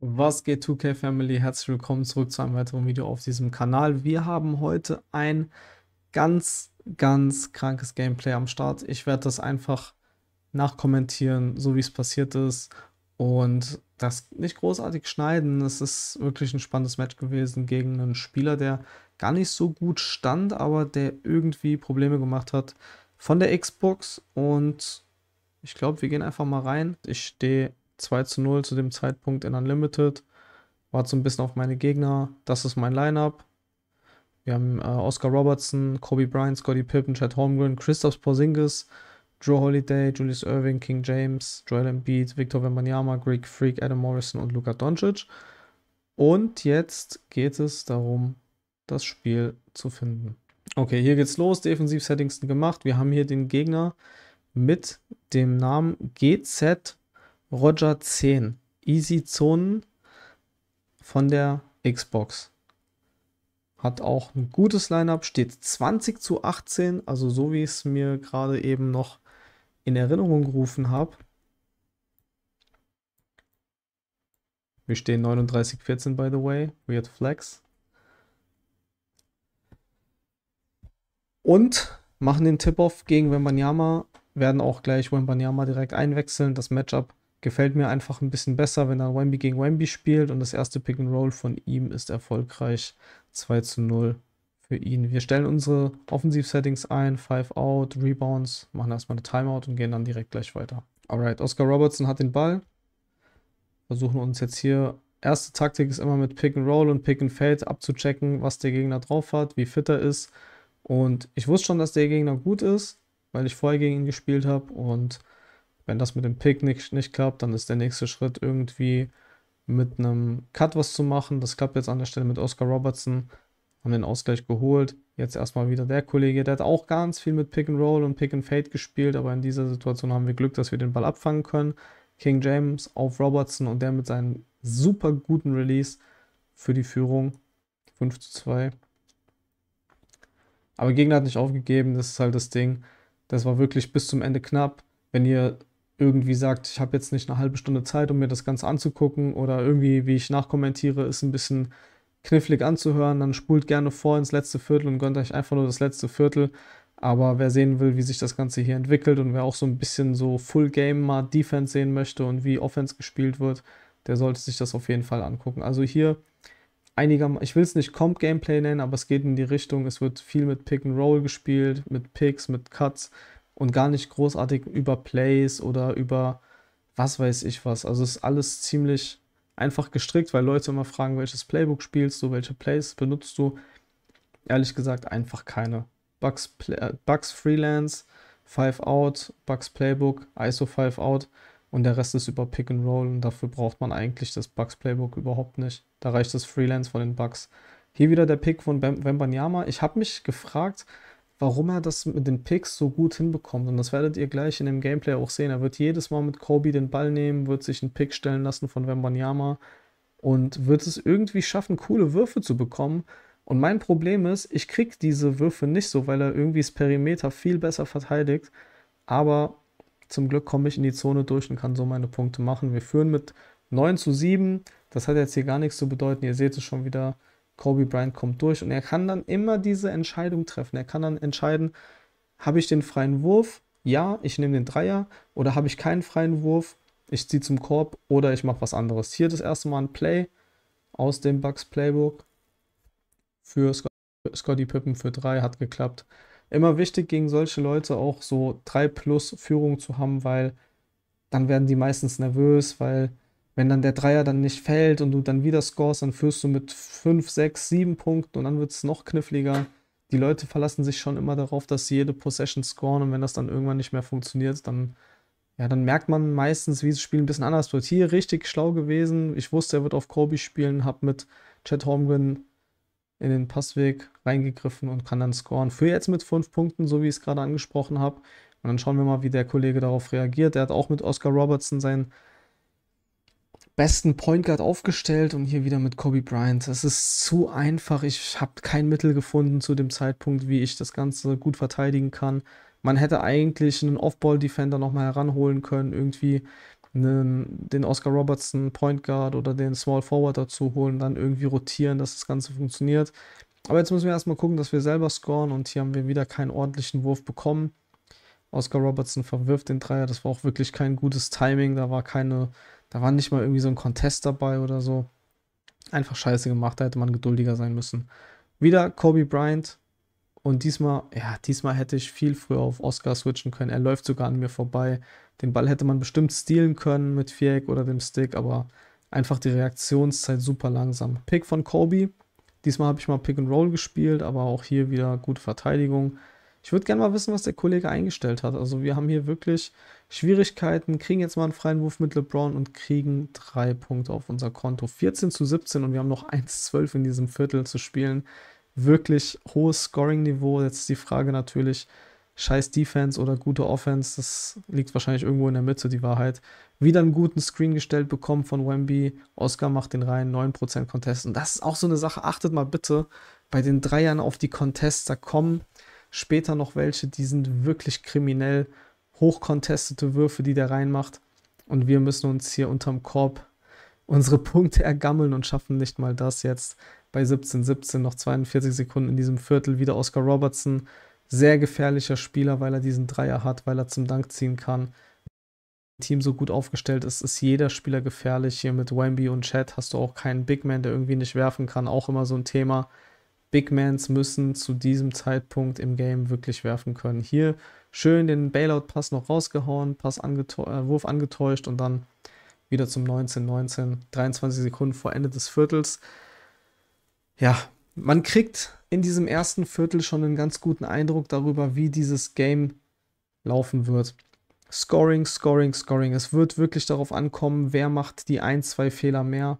Was geht 2K Family? Herzlich willkommen zurück zu einem weiteren Video auf diesem Kanal. Wir haben heute ein ganz, ganz krankes Gameplay am Start. Ich werde das einfach nachkommentieren, so wie es passiert ist und das nicht großartig schneiden. Es ist wirklich ein spannendes Match gewesen gegen einen Spieler, der gar nicht so gut stand, aber der irgendwie Probleme gemacht hat von der Xbox und ich glaube, wir gehen einfach mal rein. Ich stehe 2 zu 0 zu dem Zeitpunkt in Unlimited. Warte so ein bisschen auf meine Gegner. Das ist mein Lineup. Wir haben äh, Oscar Robertson, Kobe Bryant, Scotty Pippen, Chad Holmgren, Christoph Porzingis, Drew Holiday, Julius Irving, King James, Joel Embiid, Victor Wembanyama, Greek Freak, Adam Morrison und Luka Doncic. Und jetzt geht es darum, das Spiel zu finden. Okay, hier geht's los. Defensiv-Settings sind gemacht. Wir haben hier den Gegner mit dem Namen GZ Roger 10 Easy Zonen von der Xbox. Hat auch ein gutes Lineup, steht 20 zu 18, also so wie ich es mir gerade eben noch in Erinnerung gerufen habe. Wir stehen 39-14, by the way. Weird Flex. Und machen den Tip-Off gegen Wembanyama. Werden auch gleich Wembanyama direkt einwechseln. Das Matchup Gefällt mir einfach ein bisschen besser, wenn er Wemby gegen Wemby spielt und das erste Pick and Roll von ihm ist erfolgreich. 2 zu 0 für ihn. Wir stellen unsere Offensiv-Settings ein, 5 out, Rebounds, machen erstmal eine Timeout und gehen dann direkt gleich weiter. Alright, Oscar Robertson hat den Ball. Versuchen uns jetzt hier. Erste Taktik ist immer mit Pick and Roll und Pick and Fade abzuchecken, was der Gegner drauf hat, wie fit er ist. Und ich wusste schon, dass der Gegner gut ist, weil ich vorher gegen ihn gespielt habe. Und wenn das mit dem Pick nicht, nicht klappt, dann ist der nächste Schritt irgendwie mit einem Cut was zu machen. Das klappt jetzt an der Stelle mit Oscar Robertson. Haben den Ausgleich geholt. Jetzt erstmal wieder der Kollege, der hat auch ganz viel mit Pick and Roll und Pick and Fade gespielt, aber in dieser Situation haben wir Glück, dass wir den Ball abfangen können. King James auf Robertson und der mit seinem super guten Release für die Führung 5 zu 2. Aber Gegner hat nicht aufgegeben, das ist halt das Ding. Das war wirklich bis zum Ende knapp. Wenn ihr irgendwie sagt, ich habe jetzt nicht eine halbe Stunde Zeit, um mir das Ganze anzugucken oder irgendwie, wie ich nachkommentiere, ist ein bisschen knifflig anzuhören, dann spult gerne vor ins letzte Viertel und gönnt euch einfach nur das letzte Viertel. Aber wer sehen will, wie sich das Ganze hier entwickelt und wer auch so ein bisschen so Full Game mal Defense sehen möchte und wie Offense gespielt wird, der sollte sich das auf jeden Fall angucken. Also hier einigermaßen, ich will es nicht Comp Gameplay nennen, aber es geht in die Richtung, es wird viel mit Pick and Roll gespielt, mit Picks, mit Cuts und gar nicht großartig über Plays oder über was weiß ich was. Also ist alles ziemlich einfach gestrickt, weil Leute immer fragen, welches Playbook spielst du, welche Plays benutzt du. Ehrlich gesagt, einfach keine. Bugs, Play äh, Bugs Freelance, Five Out, Bugs Playbook, ISO Five Out und der Rest ist über Pick and Roll und dafür braucht man eigentlich das Bugs Playbook überhaupt nicht. Da reicht das Freelance von den Bugs. Hier wieder der Pick von Bam Wembanyama. Ich habe mich gefragt, warum er das mit den Picks so gut hinbekommt. Und das werdet ihr gleich in dem Gameplay auch sehen. Er wird jedes Mal mit Kobe den Ball nehmen, wird sich einen Pick stellen lassen von Wembanyama und wird es irgendwie schaffen, coole Würfe zu bekommen. Und mein Problem ist, ich kriege diese Würfe nicht so, weil er irgendwie das Perimeter viel besser verteidigt. Aber zum Glück komme ich in die Zone durch und kann so meine Punkte machen. Wir führen mit 9 zu 7. Das hat jetzt hier gar nichts zu bedeuten. Ihr seht es schon wieder. Kobe Bryant kommt durch und er kann dann immer diese Entscheidung treffen. Er kann dann entscheiden, habe ich den freien Wurf? Ja, ich nehme den Dreier. Oder habe ich keinen freien Wurf? Ich ziehe zum Korb oder ich mache was anderes. Hier das erste Mal ein Play aus dem Bugs Playbook für Scotty Pippen für drei hat geklappt. Immer wichtig gegen solche Leute auch so 3 plus Führung zu haben, weil dann werden die meistens nervös, weil wenn dann der Dreier dann nicht fällt und du dann wieder scorest, dann führst du mit 5, 6, 7 Punkten und dann wird es noch kniffliger. Die Leute verlassen sich schon immer darauf, dass sie jede Possession scoren und wenn das dann irgendwann nicht mehr funktioniert, dann, ja, dann merkt man meistens, wie das Spiel ein bisschen anders wird. Hier richtig schlau gewesen. Ich wusste, er wird auf Kobe spielen, habe mit Chad Holmgren in den Passweg reingegriffen und kann dann scoren. Für jetzt mit 5 Punkten, so wie ich es gerade angesprochen habe. Und dann schauen wir mal, wie der Kollege darauf reagiert. Der hat auch mit Oscar Robertson sein besten Point Guard aufgestellt und hier wieder mit Kobe Bryant. Das ist zu einfach. Ich habe kein Mittel gefunden zu dem Zeitpunkt, wie ich das Ganze gut verteidigen kann. Man hätte eigentlich einen Off-Ball-Defender nochmal heranholen können, irgendwie einen, den Oscar Robertson Point Guard oder den Small Forward dazu holen, dann irgendwie rotieren, dass das Ganze funktioniert. Aber jetzt müssen wir erstmal gucken, dass wir selber scoren und hier haben wir wieder keinen ordentlichen Wurf bekommen. Oscar Robertson verwirft den Dreier, das war auch wirklich kein gutes Timing, da war keine da war nicht mal irgendwie so ein Contest dabei oder so. Einfach scheiße gemacht, da hätte man geduldiger sein müssen. Wieder Kobe Bryant. Und diesmal, ja, diesmal hätte ich viel früher auf Oscar switchen können. Er läuft sogar an mir vorbei. Den Ball hätte man bestimmt stehlen können mit Viereck oder dem Stick, aber einfach die Reaktionszeit super langsam. Pick von Kobe. Diesmal habe ich mal Pick and Roll gespielt, aber auch hier wieder gute Verteidigung. Ich würde gerne mal wissen, was der Kollege eingestellt hat. Also wir haben hier wirklich Schwierigkeiten, kriegen jetzt mal einen freien Wurf mit LeBron und kriegen drei Punkte auf unser Konto. 14 zu 17 und wir haben noch 1-12 in diesem Viertel zu spielen. Wirklich hohes Scoring-Niveau. Jetzt die Frage natürlich, scheiß Defense oder gute Offense, das liegt wahrscheinlich irgendwo in der Mitte, die Wahrheit. Wieder einen guten Screen gestellt bekommen von Wemby. Oscar macht den rein, 9% Contest. Und das ist auch so eine Sache. Achtet mal bitte bei den Dreiern auf die Contests. Da kommen später noch welche, die sind wirklich kriminell hochkontestete Würfe, die der reinmacht. Und wir müssen uns hier unterm Korb unsere Punkte ergammeln und schaffen nicht mal das jetzt bei 17, 17, noch 42 Sekunden in diesem Viertel. Wieder Oscar Robertson, sehr gefährlicher Spieler, weil er diesen Dreier hat, weil er zum Dank ziehen kann. Team so gut aufgestellt ist, ist jeder Spieler gefährlich. Hier mit Wemby und Chad hast du auch keinen Big Man, der irgendwie nicht werfen kann. Auch immer so ein Thema. Big Mans müssen zu diesem Zeitpunkt im Game wirklich werfen können. Hier schön den Bailout-Pass noch rausgehauen, Pass angetä äh, Wurf angetäuscht und dann wieder zum 19-19, 23 Sekunden vor Ende des Viertels. Ja, man kriegt in diesem ersten Viertel schon einen ganz guten Eindruck darüber, wie dieses Game laufen wird. Scoring, Scoring, Scoring. Es wird wirklich darauf ankommen, wer macht die ein, zwei Fehler mehr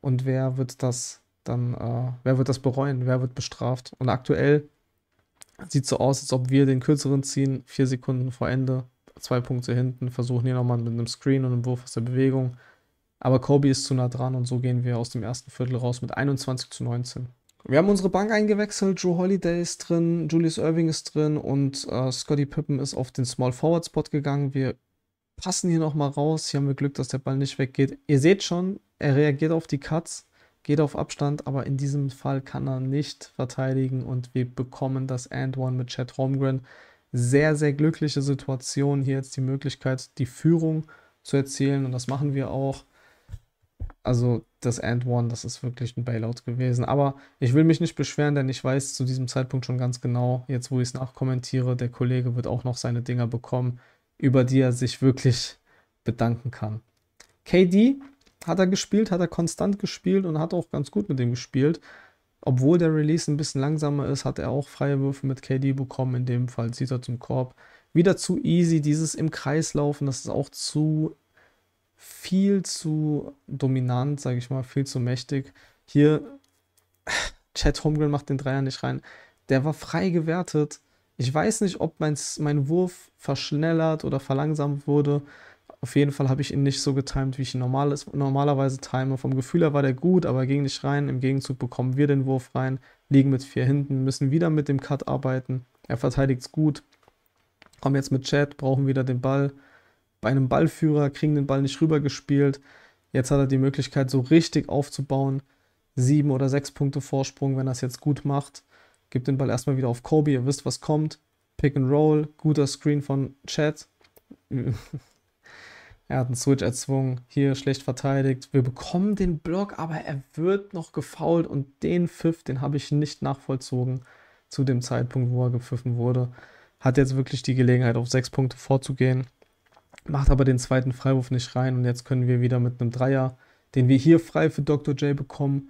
und wer wird das dann, äh, wer wird das bereuen, wer wird bestraft. Und aktuell Sieht so aus, als ob wir den kürzeren ziehen. Vier Sekunden vor Ende, zwei Punkte hinten. Versuchen hier nochmal mit einem Screen und einem Wurf aus der Bewegung. Aber Kobe ist zu nah dran und so gehen wir aus dem ersten Viertel raus mit 21 zu 19. Wir haben unsere Bank eingewechselt. Joe Holiday ist drin, Julius Irving ist drin und äh, Scotty Pippen ist auf den Small Forward Spot gegangen. Wir passen hier nochmal raus. Hier haben wir Glück, dass der Ball nicht weggeht. Ihr seht schon, er reagiert auf die Cuts geht auf Abstand, aber in diesem Fall kann er nicht verteidigen und wir bekommen das And One mit Chad Holmgren. Sehr, sehr glückliche Situation, hier jetzt die Möglichkeit, die Führung zu erzielen und das machen wir auch. Also das And One, das ist wirklich ein Bailout gewesen. Aber ich will mich nicht beschweren, denn ich weiß zu diesem Zeitpunkt schon ganz genau, jetzt wo ich es nachkommentiere, der Kollege wird auch noch seine Dinger bekommen, über die er sich wirklich bedanken kann. KD hat er gespielt, hat er konstant gespielt und hat auch ganz gut mit ihm gespielt. Obwohl der Release ein bisschen langsamer ist, hat er auch freie Würfe mit KD bekommen. In dem Fall zieht er zum Korb. Wieder zu easy, dieses im Kreis laufen, das ist auch zu viel zu dominant, sage ich mal, viel zu mächtig. Hier, Chad Holmgren macht den Dreier nicht rein. Der war frei gewertet. Ich weiß nicht, ob mein, mein Wurf verschnellert oder verlangsamt wurde. Auf jeden Fall habe ich ihn nicht so getimt, wie ich ihn normal, normalerweise time. Vom Gefühl her war der gut, aber er ging nicht rein. Im Gegenzug bekommen wir den Wurf rein, liegen mit vier hinten, müssen wieder mit dem Cut arbeiten. Er verteidigt es gut. Kommen jetzt mit Chat, brauchen wieder den Ball. Bei einem Ballführer kriegen den Ball nicht rübergespielt. Jetzt hat er die Möglichkeit, so richtig aufzubauen. Sieben oder sechs Punkte Vorsprung, wenn er es jetzt gut macht. Gibt den Ball erstmal wieder auf Kobe, ihr wisst, was kommt. Pick and Roll, guter Screen von Chat. Er hat einen Switch erzwungen, hier schlecht verteidigt. Wir bekommen den Block, aber er wird noch gefoult und den Pfiff, den habe ich nicht nachvollzogen zu dem Zeitpunkt, wo er gepfiffen wurde. Hat jetzt wirklich die Gelegenheit, auf sechs Punkte vorzugehen, macht aber den zweiten Freiwurf nicht rein und jetzt können wir wieder mit einem Dreier, den wir hier frei für Dr. J bekommen,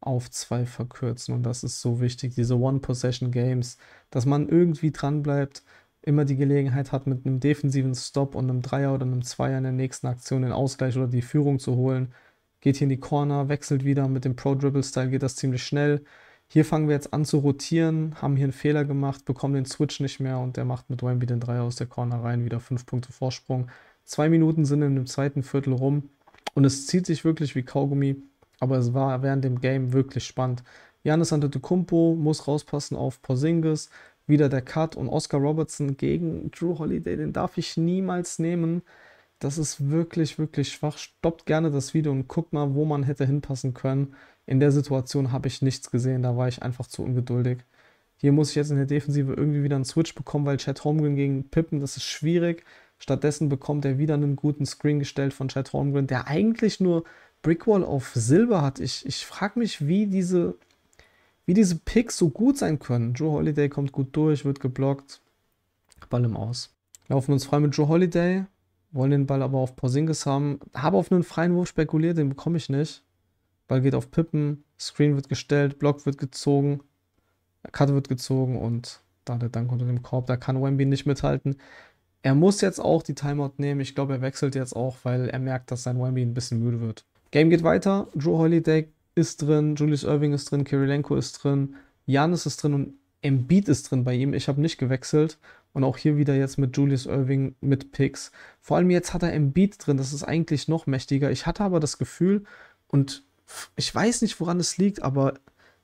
auf zwei verkürzen. Und das ist so wichtig, diese One-Possession-Games, dass man irgendwie dranbleibt, immer die Gelegenheit hat, mit einem defensiven Stop und einem Dreier oder einem Zweier in der nächsten Aktion den Ausgleich oder die Führung zu holen. Geht hier in die Corner, wechselt wieder mit dem Pro-Dribble-Style, geht das ziemlich schnell. Hier fangen wir jetzt an zu rotieren, haben hier einen Fehler gemacht, bekommen den Switch nicht mehr und der macht mit Wemby den Dreier aus der Corner rein, wieder 5 Punkte Vorsprung. Zwei Minuten sind in dem zweiten Viertel rum und es zieht sich wirklich wie Kaugummi, aber es war während dem Game wirklich spannend. Janis Antetokounmpo muss rauspassen auf Porzingis, wieder der Cut und Oscar Robertson gegen Drew Holiday, den darf ich niemals nehmen. Das ist wirklich, wirklich schwach. Stoppt gerne das Video und guckt mal, wo man hätte hinpassen können. In der Situation habe ich nichts gesehen, da war ich einfach zu ungeduldig. Hier muss ich jetzt in der Defensive irgendwie wieder einen Switch bekommen, weil Chad Holmgren gegen Pippen, das ist schwierig. Stattdessen bekommt er wieder einen guten Screen gestellt von Chad Holmgren, der eigentlich nur Brickwall auf Silber hat. Ich, ich frage mich, wie diese wie diese Picks so gut sein können. Joe Holiday kommt gut durch, wird geblockt. Ball im Aus. Laufen uns frei mit Joe Holiday, wollen den Ball aber auf Porzingis haben. Habe auf einen freien Wurf spekuliert, den bekomme ich nicht. Ball geht auf Pippen, Screen wird gestellt, Block wird gezogen, Cut wird gezogen und da der Dank unter dem Korb, da kann Wemby nicht mithalten. Er muss jetzt auch die Timeout nehmen. Ich glaube, er wechselt jetzt auch, weil er merkt, dass sein Wemby ein bisschen müde wird. Game geht weiter. Drew Holiday ist drin, Julius Irving ist drin, Kirilenko ist drin, Janis ist drin und Embiid ist drin bei ihm. Ich habe nicht gewechselt. Und auch hier wieder jetzt mit Julius Irving mit Picks. Vor allem jetzt hat er Embiid drin. Das ist eigentlich noch mächtiger. Ich hatte aber das Gefühl, und ich weiß nicht, woran es liegt, aber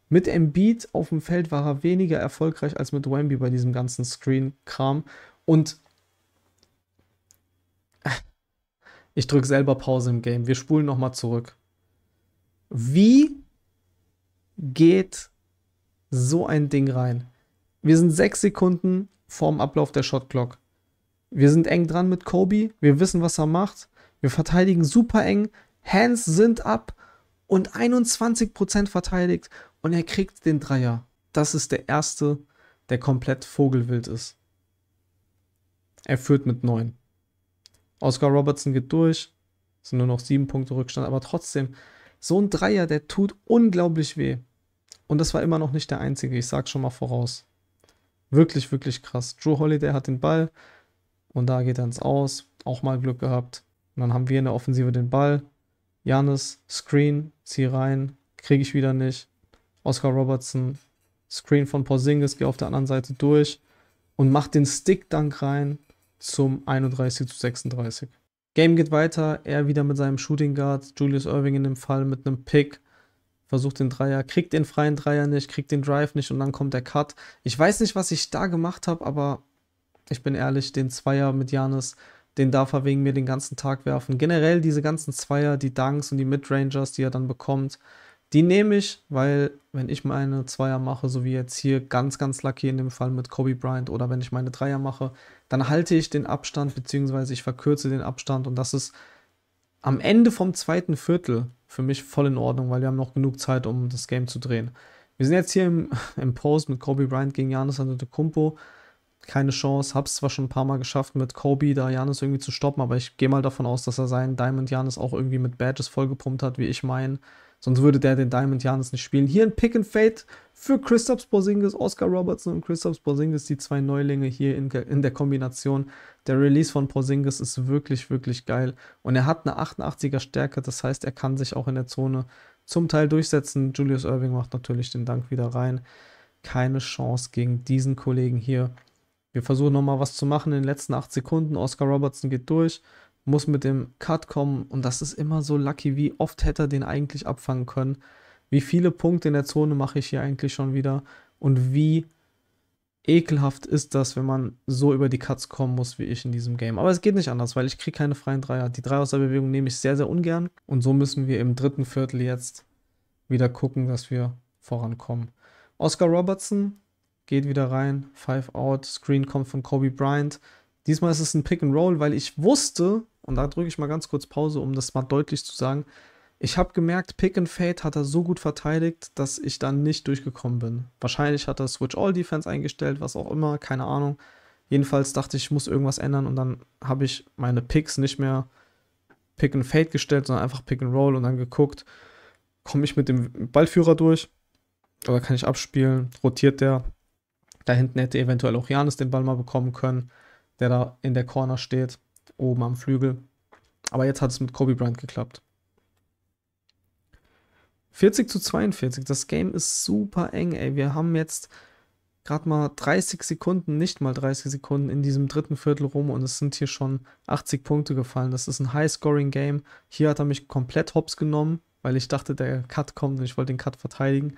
mit Embiid auf dem Feld war er weniger erfolgreich als mit Wemby bei diesem ganzen Screen-Kram. Und ich drücke selber Pause im Game. Wir spulen nochmal zurück. Wie geht so ein Ding rein? Wir sind sechs Sekunden vorm Ablauf der Shot Clock. Wir sind eng dran mit Kobe. Wir wissen, was er macht. Wir verteidigen super eng. Hands sind ab und 21% verteidigt. Und er kriegt den Dreier. Das ist der erste, der komplett vogelwild ist. Er führt mit 9. Oscar Robertson geht durch. Es sind nur noch 7 Punkte Rückstand. Aber trotzdem, so ein Dreier, der tut unglaublich weh. Und das war immer noch nicht der einzige, ich sag schon mal voraus. Wirklich, wirklich krass. Drew Holiday hat den Ball und da geht er ins Aus. Auch mal Glück gehabt. Und dann haben wir in der Offensive den Ball. Janis, Screen, zieh rein, kriege ich wieder nicht. Oscar Robertson, Screen von Porzingis, gehe auf der anderen Seite durch und mach den Stick-Dunk rein zum 31 zu 36. Game geht weiter, er wieder mit seinem Shooting Guard, Julius Irving in dem Fall mit einem Pick, versucht den Dreier, kriegt den freien Dreier nicht, kriegt den Drive nicht und dann kommt der Cut. Ich weiß nicht, was ich da gemacht habe, aber ich bin ehrlich, den Zweier mit Janis, den darf er wegen mir den ganzen Tag werfen. Generell diese ganzen Zweier, die Dunks und die Midrangers, die er dann bekommt, die nehme ich, weil wenn ich meine Zweier mache, so wie jetzt hier ganz, ganz lucky in dem Fall mit Kobe Bryant oder wenn ich meine Dreier mache, dann halte ich den Abstand bzw. ich verkürze den Abstand und das ist am Ende vom zweiten Viertel für mich voll in Ordnung, weil wir haben noch genug Zeit, um das Game zu drehen. Wir sind jetzt hier im, im Post mit Kobe Bryant gegen Janis Antetokounmpo. Keine Chance, hab's zwar schon ein paar Mal geschafft mit Kobe, da Janis irgendwie zu stoppen, aber ich gehe mal davon aus, dass er seinen Diamond Janis auch irgendwie mit Badges vollgepumpt hat, wie ich meine. Sonst würde der den Diamond nicht spielen. Hier ein Pick and Fade für Christoph Porzingis, Oscar Robertson und Christoph Porzingis, die zwei Neulinge hier in, in, der Kombination. Der Release von Porzingis ist wirklich, wirklich geil. Und er hat eine 88er Stärke, das heißt, er kann sich auch in der Zone zum Teil durchsetzen. Julius Irving macht natürlich den Dank wieder rein. Keine Chance gegen diesen Kollegen hier. Wir versuchen nochmal was zu machen in den letzten 8 Sekunden. Oscar Robertson geht durch muss mit dem Cut kommen und das ist immer so lucky, wie oft hätte er den eigentlich abfangen können. Wie viele Punkte in der Zone mache ich hier eigentlich schon wieder und wie ekelhaft ist das, wenn man so über die Cuts kommen muss wie ich in diesem Game. Aber es geht nicht anders, weil ich kriege keine freien Dreier. Die Dreier aus der Bewegung nehme ich sehr, sehr ungern und so müssen wir im dritten Viertel jetzt wieder gucken, dass wir vorankommen. Oscar Robertson geht wieder rein, Five Out, Screen kommt von Kobe Bryant. Diesmal ist es ein Pick and Roll, weil ich wusste, und da drücke ich mal ganz kurz Pause, um das mal deutlich zu sagen. Ich habe gemerkt, Pick and Fade hat er so gut verteidigt, dass ich dann nicht durchgekommen bin. Wahrscheinlich hat er Switch All Defense eingestellt, was auch immer, keine Ahnung. Jedenfalls dachte ich, ich muss irgendwas ändern und dann habe ich meine Picks nicht mehr Pick and Fade gestellt, sondern einfach Pick and Roll und dann geguckt, komme ich mit dem Ballführer durch oder kann ich abspielen, rotiert der. Da hinten hätte eventuell auch Janis den Ball mal bekommen können, der da in der Corner steht oben am Flügel. Aber jetzt hat es mit Kobe Bryant geklappt. 40 zu 42, das Game ist super eng, ey. Wir haben jetzt gerade mal 30 Sekunden, nicht mal 30 Sekunden in diesem dritten Viertel rum und es sind hier schon 80 Punkte gefallen. Das ist ein High-Scoring-Game. Hier hat er mich komplett hops genommen, weil ich dachte, der Cut kommt und ich wollte den Cut verteidigen.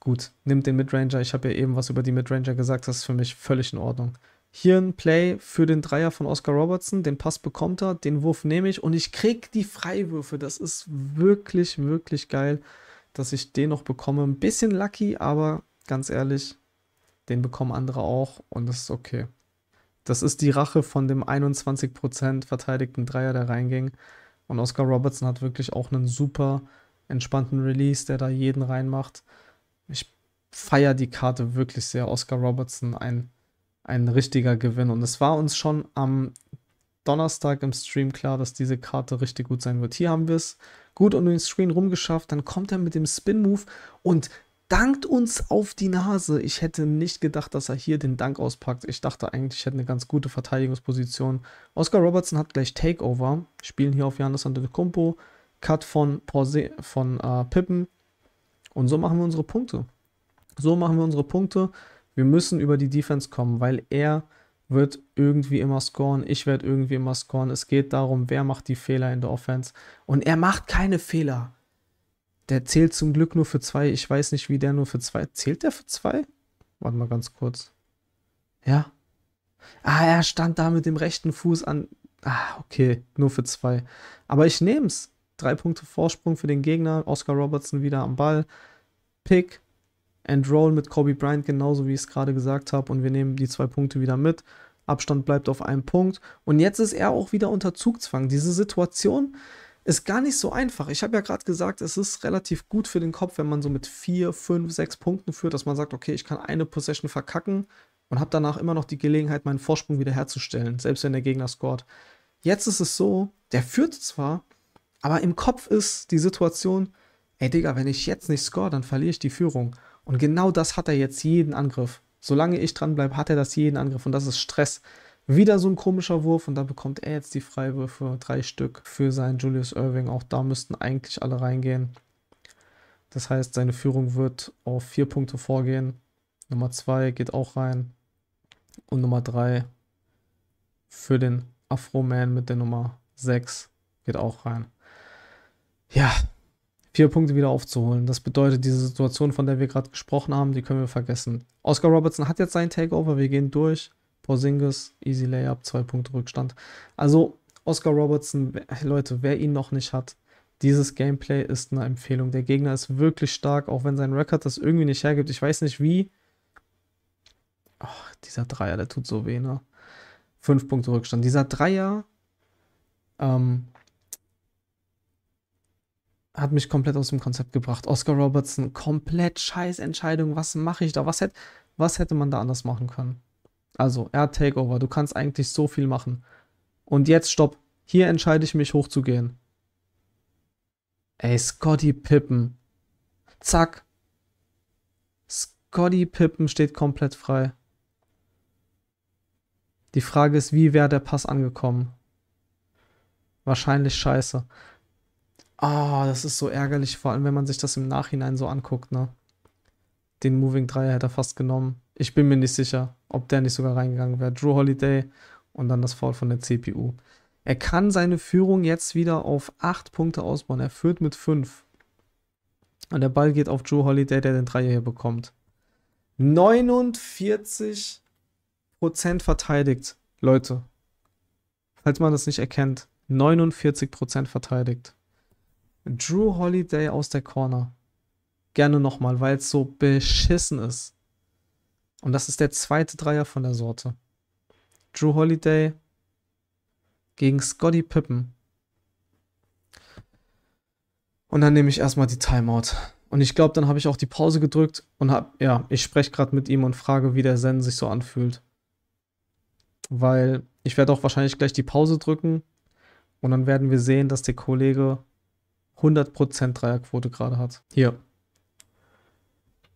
Gut, nimmt den Midranger. Ich habe ja eben was über die Midranger gesagt, das ist für mich völlig in Ordnung. Hier ein Play für den Dreier von Oscar Robertson. Den Pass bekommt er, den Wurf nehme ich und ich kriege die Freiwürfe. Das ist wirklich, wirklich geil, dass ich den noch bekomme. Ein bisschen lucky, aber ganz ehrlich, den bekommen andere auch und das ist okay. Das ist die Rache von dem 21% verteidigten Dreier, der reinging. Und Oscar Robertson hat wirklich auch einen super entspannten Release, der da jeden reinmacht. Ich feiere die Karte wirklich sehr. Oscar Robertson, ein ein richtiger Gewinn. Und es war uns schon am Donnerstag im Stream klar, dass diese Karte richtig gut sein wird. Hier haben wir es gut unter den Screen rumgeschafft. Dann kommt er mit dem Spin-Move und dankt uns auf die Nase. Ich hätte nicht gedacht, dass er hier den Dank auspackt. Ich dachte eigentlich, ich hätte eine ganz gute Verteidigungsposition. Oscar Robertson hat gleich Takeover. Spielen hier auf Janis Antetokounmpo. Cut von, Pause, von äh, Pippen. Und so machen wir unsere Punkte. So machen wir unsere Punkte. Wir müssen über die Defense kommen, weil er wird irgendwie immer scoren, ich werde irgendwie immer scoren. Es geht darum, wer macht die Fehler in der Offense. Und er macht keine Fehler. Der zählt zum Glück nur für zwei. Ich weiß nicht, wie der nur für zwei. Zählt der für zwei? Warte mal ganz kurz. Ja. Ah, er stand da mit dem rechten Fuß an. Ah, okay, nur für zwei. Aber ich nehme es. Drei Punkte Vorsprung für den Gegner. Oscar Robertson wieder am Ball. Pick and roll mit Kobe Bryant, genauso wie ich es gerade gesagt habe. Und wir nehmen die zwei Punkte wieder mit. Abstand bleibt auf einem Punkt. Und jetzt ist er auch wieder unter Zugzwang. Diese Situation ist gar nicht so einfach. Ich habe ja gerade gesagt, es ist relativ gut für den Kopf, wenn man so mit vier, fünf, sechs Punkten führt, dass man sagt, okay, ich kann eine Possession verkacken und habe danach immer noch die Gelegenheit, meinen Vorsprung wiederherzustellen, selbst wenn der Gegner scored. Jetzt ist es so, der führt zwar, aber im Kopf ist die Situation, ey Digga, wenn ich jetzt nicht score, dann verliere ich die Führung. Und genau das hat er jetzt jeden Angriff. Solange ich dranbleibe, hat er das jeden Angriff und das ist Stress. Wieder so ein komischer Wurf und da bekommt er jetzt die Freiwürfe, drei Stück für seinen Julius Irving. Auch da müssten eigentlich alle reingehen. Das heißt, seine Führung wird auf vier Punkte vorgehen. Nummer zwei geht auch rein. Und Nummer drei für den Afro-Man mit der Nummer sechs geht auch rein. Ja, vier Punkte wieder aufzuholen. Das bedeutet, diese Situation, von der wir gerade gesprochen haben, die können wir vergessen. Oscar Robertson hat jetzt seinen Takeover, wir gehen durch. Porzingis, easy Layup, zwei Punkte Rückstand. Also Oscar Robertson, Leute, wer ihn noch nicht hat, dieses Gameplay ist eine Empfehlung. Der Gegner ist wirklich stark, auch wenn sein Rekord das irgendwie nicht hergibt. Ich weiß nicht wie. Oh, dieser Dreier, der tut so weh, ne? Fünf Punkte Rückstand. Dieser Dreier ähm, hat mich komplett aus dem Konzept gebracht. Oscar Robertson, komplett scheiß Entscheidung. Was mache ich da? Was, hätt, was hätte man da anders machen können? Also, er hat Takeover. Du kannst eigentlich so viel machen. Und jetzt stopp. Hier entscheide ich mich hochzugehen. Ey, Scotty Pippen. Zack. Scotty Pippen steht komplett frei. Die Frage ist, wie wäre der Pass angekommen? Wahrscheinlich scheiße. Ah, das ist so ärgerlich, vor allem wenn man sich das im Nachhinein so anguckt, ne? Den Moving Dreier hätte er fast genommen. Ich bin mir nicht sicher, ob der nicht sogar reingegangen wäre. Drew Holiday und dann das Foul von der CPU. Er kann seine Führung jetzt wieder auf 8 Punkte ausbauen. Er führt mit 5. Und der Ball geht auf Drew Holiday, der den Dreier hier bekommt. 49% verteidigt, Leute. Falls man das nicht erkennt. 49% verteidigt. Drew Holiday aus der Corner. Gerne nochmal, weil es so beschissen ist. Und das ist der zweite Dreier von der Sorte. Drew Holiday gegen Scotty Pippen. Und dann nehme ich erstmal die Timeout. Und ich glaube, dann habe ich auch die Pause gedrückt und habe, ja, ich spreche gerade mit ihm und frage, wie der Zen sich so anfühlt. Weil ich werde auch wahrscheinlich gleich die Pause drücken und dann werden wir sehen, dass der Kollege 100% Dreierquote gerade hat. Hier.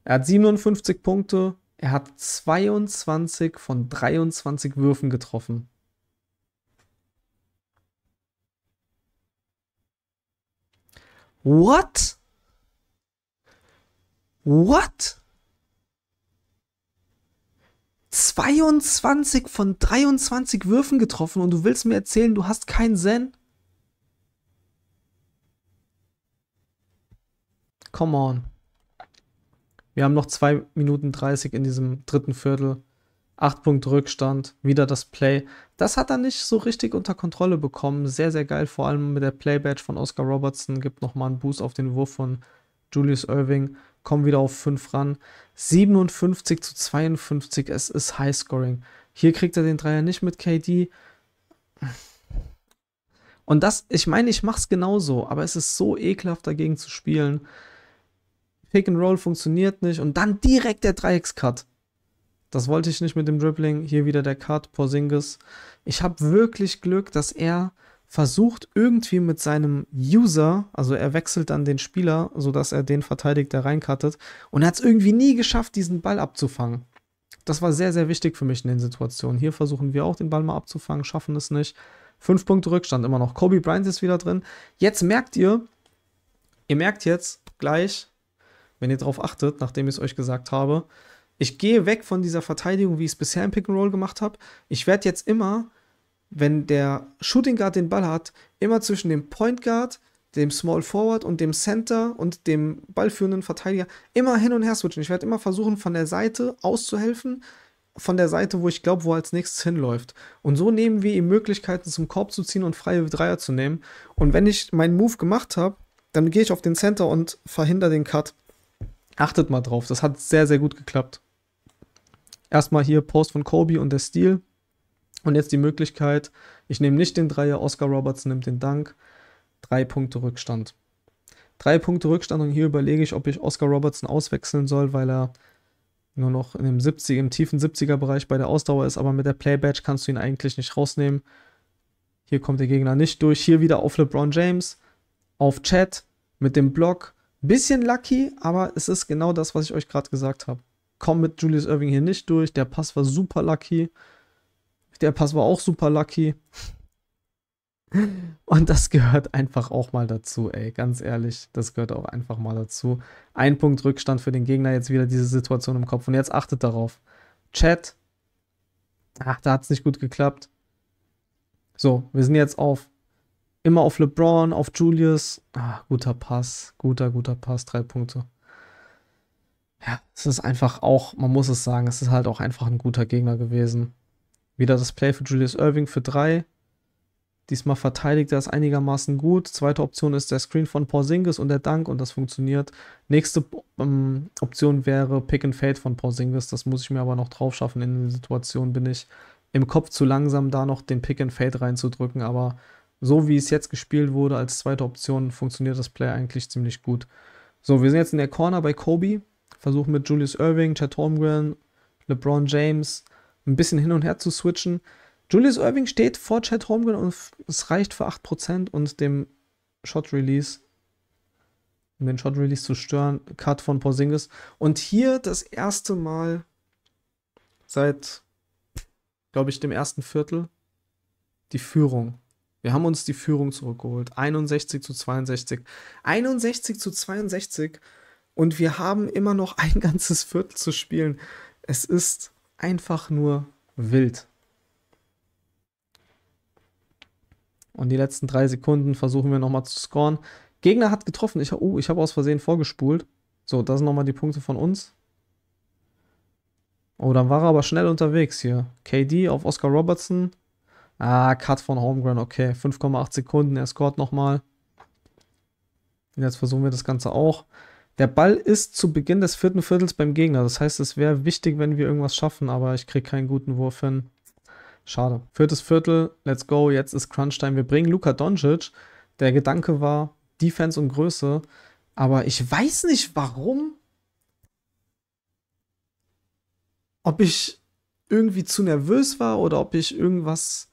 Er hat 57 Punkte. Er hat 22 von 23 Würfen getroffen. What? What? 22 von 23 Würfen getroffen und du willst mir erzählen, du hast keinen Zen? Come on. Wir haben noch 2 Minuten 30 in diesem dritten Viertel. 8 Punkte Rückstand, wieder das Play. Das hat er nicht so richtig unter Kontrolle bekommen. Sehr, sehr geil. Vor allem mit der Play-Badge von Oscar Robertson gibt nochmal einen Boost auf den Wurf von Julius Irving. Kommen wieder auf 5 ran. 57 zu 52. Es ist Highscoring. Hier kriegt er den Dreier nicht mit KD. Und das, ich meine, ich mache es genauso, aber es ist so ekelhaft dagegen zu spielen. Pick and Roll funktioniert nicht und dann direkt der Dreieckscut. Das wollte ich nicht mit dem Dribbling. Hier wieder der Cut, Porzingis. Ich habe wirklich Glück, dass er versucht irgendwie mit seinem User, also er wechselt dann den Spieler, sodass er den verteidigt, der reinkattet. Und er hat es irgendwie nie geschafft, diesen Ball abzufangen. Das war sehr, sehr wichtig für mich in den Situationen. Hier versuchen wir auch den Ball mal abzufangen, schaffen es nicht. Fünf Punkte Rückstand immer noch. Kobe Bryant ist wieder drin. Jetzt merkt ihr, ihr merkt jetzt gleich, wenn ihr darauf achtet, nachdem ich es euch gesagt habe, ich gehe weg von dieser Verteidigung, wie ich es bisher im Pick'n'Roll gemacht habe. Ich werde jetzt immer, wenn der Shooting Guard den Ball hat, immer zwischen dem Point Guard, dem Small Forward und dem Center und dem ballführenden Verteidiger immer hin und her switchen. Ich werde immer versuchen, von der Seite auszuhelfen, von der Seite, wo ich glaube, wo er als nächstes hinläuft. Und so nehmen wir ihm Möglichkeiten, zum Korb zu ziehen und freie Dreier zu nehmen. Und wenn ich meinen Move gemacht habe, dann gehe ich auf den Center und verhindere den Cut. Achtet mal drauf, das hat sehr, sehr gut geklappt. Erstmal hier Post von Kobe und der Stil. Und jetzt die Möglichkeit, ich nehme nicht den Dreier, Oscar Roberts nimmt den Dank. Drei Punkte Rückstand. Drei Punkte Rückstand und hier überlege ich, ob ich Oscar Robertson auswechseln soll, weil er nur noch in dem 70, im tiefen 70er Bereich bei der Ausdauer ist, aber mit der Playbadge kannst du ihn eigentlich nicht rausnehmen. Hier kommt der Gegner nicht durch. Hier wieder auf LeBron James, auf Chat mit dem Block Bisschen lucky, aber es ist genau das, was ich euch gerade gesagt habe. Komm mit Julius Irving hier nicht durch. Der Pass war super lucky. Der Pass war auch super lucky. Und das gehört einfach auch mal dazu, ey. Ganz ehrlich, das gehört auch einfach mal dazu. Ein Punkt Rückstand für den Gegner, jetzt wieder diese Situation im Kopf. Und jetzt achtet darauf. Chat. Ach, da hat es nicht gut geklappt. So, wir sind jetzt auf Immer auf LeBron, auf Julius. Ah, guter Pass, guter, guter Pass, drei Punkte. Ja, es ist einfach auch, man muss es sagen, es ist halt auch einfach ein guter Gegner gewesen. Wieder das Play für Julius Irving für drei. Diesmal verteidigt er es einigermaßen gut. Zweite Option ist der Screen von Porzingis und der Dank und das funktioniert. Nächste ähm, Option wäre Pick and Fade von Porzingis. Das muss ich mir aber noch drauf schaffen. In der Situation bin ich im Kopf zu langsam, da noch den Pick and Fade reinzudrücken. Aber so wie es jetzt gespielt wurde, als zweite Option, funktioniert das Play eigentlich ziemlich gut. So, wir sind jetzt in der Corner bei Kobe. Versuchen mit Julius Irving, Chad Holmgren, LeBron James ein bisschen hin und her zu switchen. Julius Irving steht vor Chad Holmgren und es reicht für 8% und dem Shot Release, um den Shot Release zu stören, Cut von Porzingis. Und hier das erste Mal seit, glaube ich, dem ersten Viertel die Führung wir haben uns die Führung zurückgeholt. 61 zu 62. 61 zu 62. Und wir haben immer noch ein ganzes Viertel zu spielen. Es ist einfach nur wild. Und die letzten drei Sekunden versuchen wir nochmal zu scoren. Gegner hat getroffen. Ich, oh, ich habe aus Versehen vorgespult. So, das sind nochmal die Punkte von uns. Oh, dann war er aber schnell unterwegs hier. KD auf Oscar Robertson. Ah, Cut von Homegrown, okay. 5,8 Sekunden, er scored nochmal. Jetzt versuchen wir das Ganze auch. Der Ball ist zu Beginn des vierten Viertels beim Gegner. Das heißt, es wäre wichtig, wenn wir irgendwas schaffen, aber ich kriege keinen guten Wurf hin. Schade. Viertes Viertel, let's go, jetzt ist Crunch-Time. Wir bringen Luka Doncic. Der Gedanke war Defense und Größe, aber ich weiß nicht warum, ob ich irgendwie zu nervös war oder ob ich irgendwas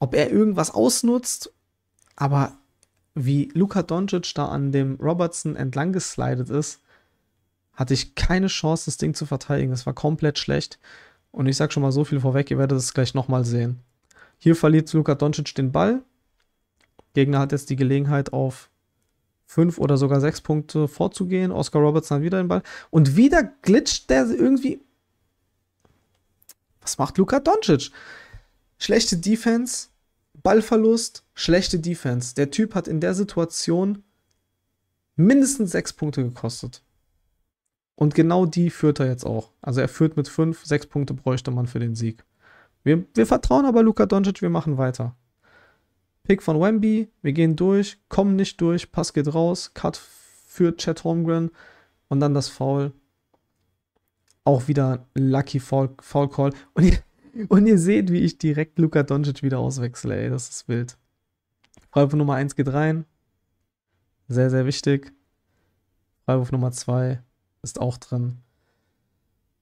ob er irgendwas ausnutzt, aber wie Luka Doncic da an dem Robertson entlang geslidet ist, hatte ich keine Chance, das Ding zu verteidigen. Es war komplett schlecht. Und ich sage schon mal so viel vorweg, ihr werdet es gleich nochmal sehen. Hier verliert Luka Doncic den Ball. Gegner hat jetzt die Gelegenheit, auf fünf oder sogar sechs Punkte vorzugehen. Oscar Robertson hat wieder den Ball. Und wieder glitscht der irgendwie. Was macht Luka Doncic? Schlechte Defense, Ballverlust, schlechte Defense. Der Typ hat in der Situation mindestens sechs Punkte gekostet. Und genau die führt er jetzt auch. Also er führt mit fünf, sechs Punkte bräuchte man für den Sieg. Wir, wir vertrauen aber Luka Doncic, wir machen weiter. Pick von Wemby, wir gehen durch, kommen nicht durch, Pass geht raus, Cut für Chad Holmgren und dann das Foul. Auch wieder Lucky Foul, Foul Call. Und und ihr seht, wie ich direkt Luka Doncic wieder auswechsle, ey. Das ist wild. Freiwurf Nummer 1 geht rein. Sehr, sehr wichtig. Freiwurf Nummer 2 ist auch drin.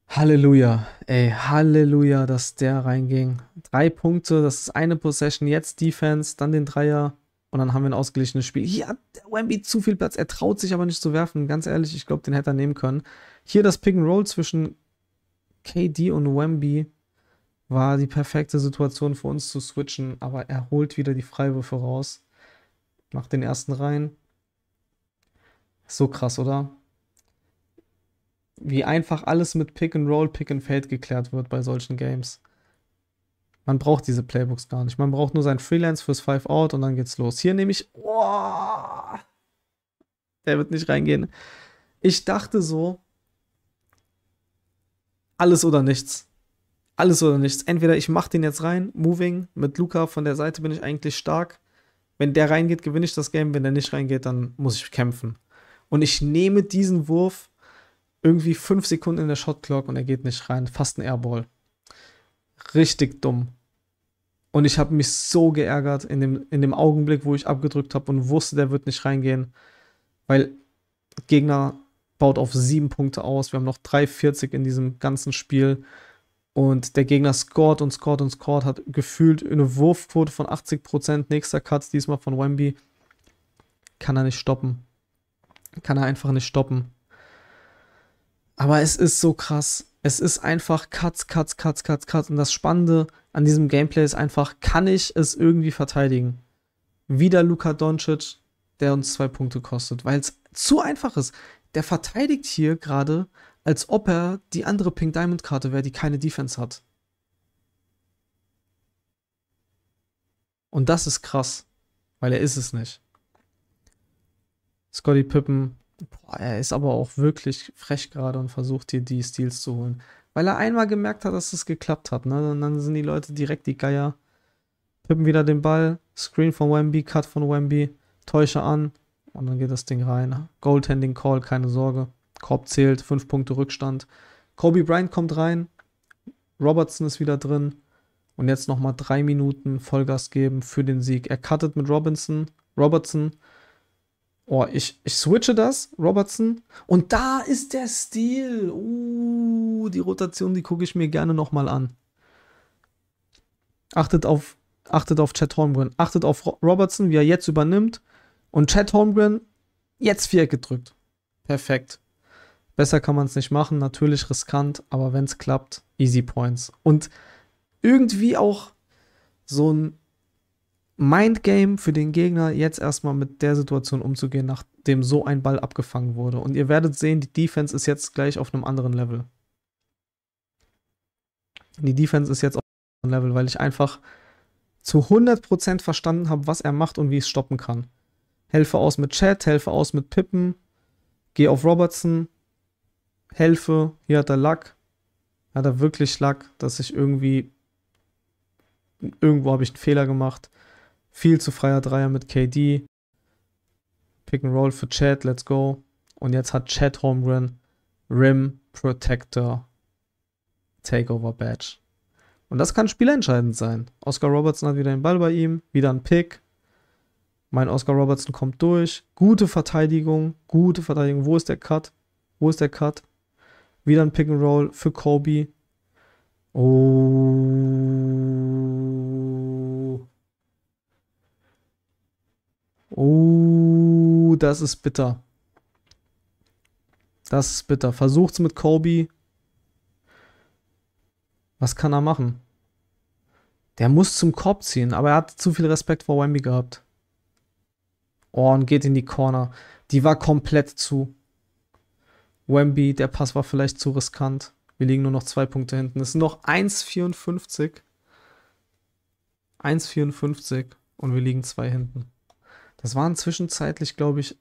Halleluja, ey, Halleluja, dass der reinging. Drei Punkte, das ist eine Possession, jetzt Defense, dann den Dreier und dann haben wir ein ausgeglichenes Spiel. Hier hat der Wemby zu viel Platz, er traut sich aber nicht zu werfen. Ganz ehrlich, ich glaube, den hätte er nehmen können. Hier das Pick and Roll zwischen KD und Wemby war die perfekte Situation für uns zu switchen, aber er holt wieder die Freiwürfe raus. Macht den ersten rein. So krass, oder? Wie einfach alles mit Pick and Roll, Pick and Fade geklärt wird bei solchen Games. Man braucht diese Playbooks gar nicht. Man braucht nur sein Freelance fürs Five Out und dann geht's los. Hier nehme ich. Oh, der wird nicht reingehen. Ich dachte so, alles oder nichts alles oder nichts. Entweder ich mache den jetzt rein, Moving, mit Luca von der Seite bin ich eigentlich stark. Wenn der reingeht, gewinne ich das Game. Wenn der nicht reingeht, dann muss ich kämpfen. Und ich nehme diesen Wurf irgendwie fünf Sekunden in der Shot Clock und er geht nicht rein. Fast ein Airball. Richtig dumm. Und ich habe mich so geärgert in dem, in dem Augenblick, wo ich abgedrückt habe und wusste, der wird nicht reingehen, weil Gegner baut auf sieben Punkte aus. Wir haben noch 3,40 in diesem ganzen Spiel. Und der Gegner scored und scored und scored, hat gefühlt eine Wurfquote von 80%, nächster Cut diesmal von Wemby. Kann er nicht stoppen. Kann er einfach nicht stoppen. Aber es ist so krass. Es ist einfach Cuts, Cuts, Cuts, Cuts, Cuts. Und das Spannende an diesem Gameplay ist einfach, kann ich es irgendwie verteidigen? Wieder Luka Doncic, der uns zwei Punkte kostet, weil es zu einfach ist. Der verteidigt hier gerade als ob er die andere Pink Diamond Karte wäre, die keine Defense hat. Und das ist krass, weil er ist es nicht. Scotty Pippen, boah, er ist aber auch wirklich frech gerade und versucht hier die Steals zu holen. Weil er einmal gemerkt hat, dass es geklappt hat. Ne? Und dann sind die Leute direkt die Geier. Pippen wieder den Ball, Screen von Wemby, Cut von Wemby, Täusche an und dann geht das Ding rein. Goaltending Call, keine Sorge. Korb zählt, 5 Punkte Rückstand. Kobe Bryant kommt rein, Robertson ist wieder drin und jetzt nochmal 3 Minuten Vollgas geben für den Sieg. Er cuttet mit Robinson, Robertson. Oh, ich, ich switche das, Robertson. Und da ist der Stil. Uh, die Rotation, die gucke ich mir gerne nochmal an. Achtet auf, achtet auf Chad Holmgren. Achtet auf Robertson, wie er jetzt übernimmt. Und Chad Holmgren jetzt Viereck gedrückt. Perfekt. Besser kann man es nicht machen, natürlich riskant, aber wenn es klappt, easy points. Und irgendwie auch so ein Mindgame für den Gegner, jetzt erstmal mit der Situation umzugehen, nachdem so ein Ball abgefangen wurde. Und ihr werdet sehen, die Defense ist jetzt gleich auf einem anderen Level. Die Defense ist jetzt auf einem anderen Level, weil ich einfach zu 100% verstanden habe, was er macht und wie ich es stoppen kann. Helfe aus mit Chat, helfe aus mit Pippen, gehe auf Robertson, helfe, hier hat er Lack, hat er wirklich Lack, dass ich irgendwie, irgendwo habe ich einen Fehler gemacht. Viel zu freier Dreier mit KD. Pick and Roll für Chad, let's go. Und jetzt hat Chad Holmgren Rim Protector Takeover Badge. Und das kann spielentscheidend sein. Oscar Robertson hat wieder den Ball bei ihm, wieder ein Pick. Mein Oscar Robertson kommt durch. Gute Verteidigung, gute Verteidigung. Wo ist der Cut? Wo ist der Cut? Wieder ein Pick and Roll für Kobe. Oh. Oh, das ist bitter. Das ist bitter. Versucht's mit Kobe. Was kann er machen? Der muss zum Korb ziehen, aber er hat zu viel Respekt vor Wemby gehabt. Oh, und geht in die Corner. Die war komplett zu. Wemby, der Pass war vielleicht zu riskant. Wir liegen nur noch zwei Punkte hinten. Es sind noch 1,54. 1,54 und wir liegen zwei hinten. Das waren zwischenzeitlich, glaube ich,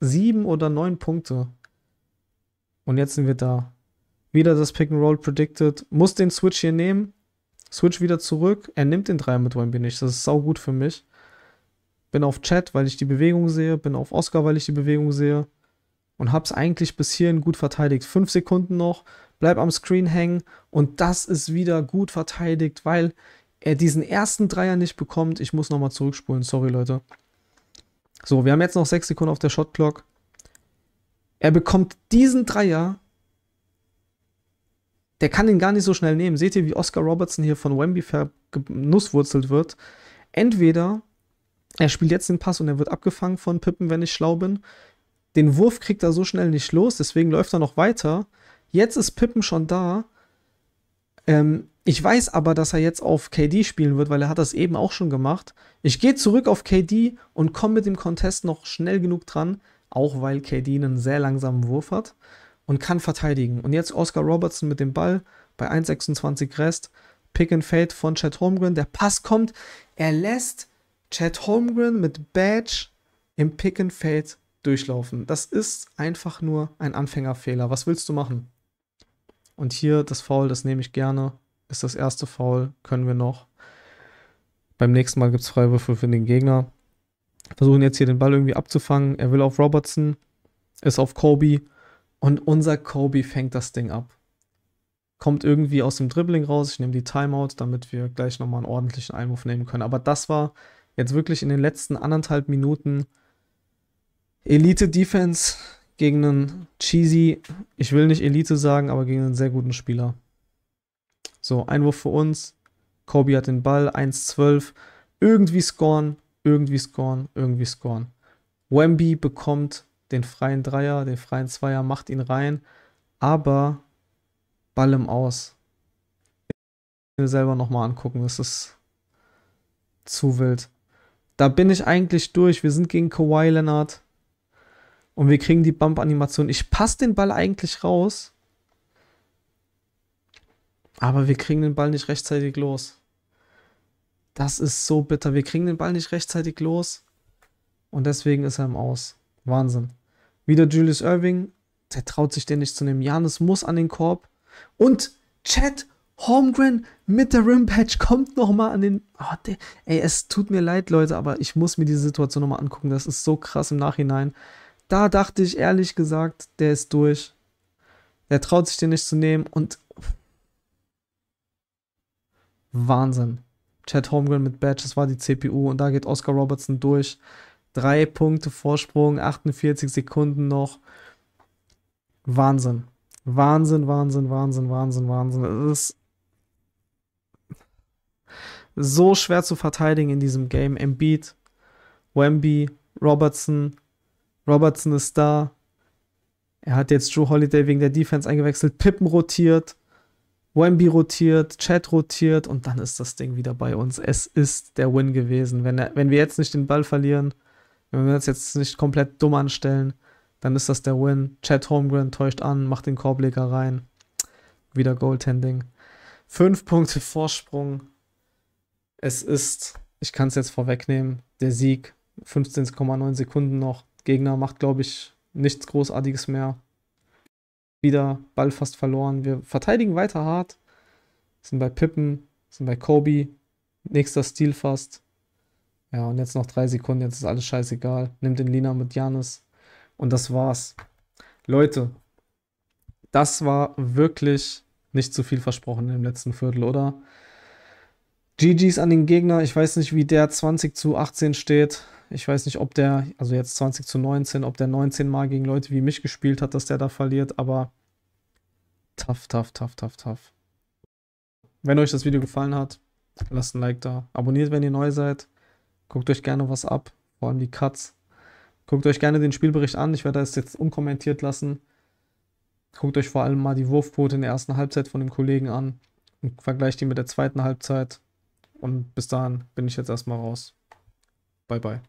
sieben oder neun Punkte. Und jetzt sind wir da. Wieder das Pick and Roll predicted. Muss den Switch hier nehmen. Switch wieder zurück. Er nimmt den Dreier mit Wemby nicht. Das ist sau gut für mich. Bin auf Chat, weil ich die Bewegung sehe. Bin auf Oscar, weil ich die Bewegung sehe und habe es eigentlich bis hierhin gut verteidigt. Fünf Sekunden noch, bleib am Screen hängen und das ist wieder gut verteidigt, weil er diesen ersten Dreier nicht bekommt. Ich muss nochmal zurückspulen, sorry Leute. So, wir haben jetzt noch sechs Sekunden auf der Shot Clock. Er bekommt diesen Dreier. Der kann ihn gar nicht so schnell nehmen. Seht ihr, wie Oscar Robertson hier von Wemby nusswurzelt wird? Entweder er spielt jetzt den Pass und er wird abgefangen von Pippen, wenn ich schlau bin. Den Wurf kriegt er so schnell nicht los, deswegen läuft er noch weiter. Jetzt ist Pippen schon da. Ähm, ich weiß aber, dass er jetzt auf KD spielen wird, weil er hat das eben auch schon gemacht. Ich gehe zurück auf KD und komme mit dem Contest noch schnell genug dran, auch weil KD einen sehr langsamen Wurf hat und kann verteidigen. Und jetzt Oscar Robertson mit dem Ball bei 1,26 Rest. Pick and Fade von Chad Holmgren. Der Pass kommt. Er lässt Chad Holmgren mit Badge im Pick and Fade durchlaufen. Das ist einfach nur ein Anfängerfehler. Was willst du machen? Und hier das Foul, das nehme ich gerne. Ist das erste Foul, können wir noch. Beim nächsten Mal gibt es Freiwürfe für den Gegner. Versuchen jetzt hier den Ball irgendwie abzufangen. Er will auf Robertson, ist auf Kobe. Und unser Kobe fängt das Ding ab. Kommt irgendwie aus dem Dribbling raus. Ich nehme die Timeout, damit wir gleich nochmal einen ordentlichen Einwurf nehmen können. Aber das war jetzt wirklich in den letzten anderthalb Minuten Elite Defense gegen einen cheesy, ich will nicht Elite sagen, aber gegen einen sehr guten Spieler. So, Einwurf für uns. Kobe hat den Ball, 1-12. Irgendwie scoren, irgendwie scoren, irgendwie scoren. Wemby bekommt den freien Dreier, den freien Zweier, macht ihn rein, aber Ball im Aus. Ich will selber nochmal angucken, das ist zu wild. Da bin ich eigentlich durch. Wir sind gegen Kawhi Leonard. Und wir kriegen die Bump-Animation. Ich passe den Ball eigentlich raus. Aber wir kriegen den Ball nicht rechtzeitig los. Das ist so bitter. Wir kriegen den Ball nicht rechtzeitig los. Und deswegen ist er im Aus. Wahnsinn. Wieder Julius Irving. Der traut sich den nicht zu nehmen. Janis muss an den Korb. Und Chad Holmgren mit der Rimpatch kommt nochmal an den. Oh, der, ey, es tut mir leid, Leute, aber ich muss mir diese Situation nochmal angucken. Das ist so krass im Nachhinein da dachte ich ehrlich gesagt, der ist durch. Der traut sich den nicht zu nehmen und Wahnsinn. Chad Holmgren mit Badge, das war die CPU und da geht Oscar Robertson durch. Drei Punkte Vorsprung, 48 Sekunden noch. Wahnsinn. Wahnsinn, Wahnsinn, Wahnsinn, Wahnsinn, Wahnsinn. Es ist so schwer zu verteidigen in diesem Game. Embiid, Wemby, Robertson, Robertson ist da. Er hat jetzt Joe Holiday wegen der Defense eingewechselt, Pippen rotiert, Wemby rotiert, Chad rotiert und dann ist das Ding wieder bei uns. Es ist der Win gewesen. Wenn, er, wenn wir jetzt nicht den Ball verlieren, wenn wir uns jetzt nicht komplett dumm anstellen, dann ist das der Win. Chad Holmgren täuscht an, macht den Korbleger rein. Wieder Goaltending. Fünf Punkte Vorsprung. Es ist, ich kann es jetzt vorwegnehmen, der Sieg. 15,9 Sekunden noch. Gegner macht, glaube ich, nichts Großartiges mehr. Wieder Ball fast verloren. Wir verteidigen weiter hart. Sind bei Pippen, sind bei Kobe. Nächster Stil fast. Ja, und jetzt noch drei Sekunden, jetzt ist alles scheißegal. Nimmt den Lina mit Janis. Und das war's. Leute, das war wirklich nicht zu viel versprochen im letzten Viertel, oder? GG's an den Gegner. Ich weiß nicht, wie der 20 zu 18 steht. Ich weiß nicht, ob der, also jetzt 20 zu 19, ob der 19 Mal gegen Leute wie mich gespielt hat, dass der da verliert, aber tough, tough, tough, tough, tough. Wenn euch das Video gefallen hat, lasst ein Like da. Abonniert, wenn ihr neu seid. Guckt euch gerne was ab, vor allem die Cuts. Guckt euch gerne den Spielbericht an. Ich werde das jetzt unkommentiert lassen. Guckt euch vor allem mal die Wurfquote in der ersten Halbzeit von dem Kollegen an und vergleicht die mit der zweiten Halbzeit. Und bis dahin bin ich jetzt erstmal raus. Bye, bye.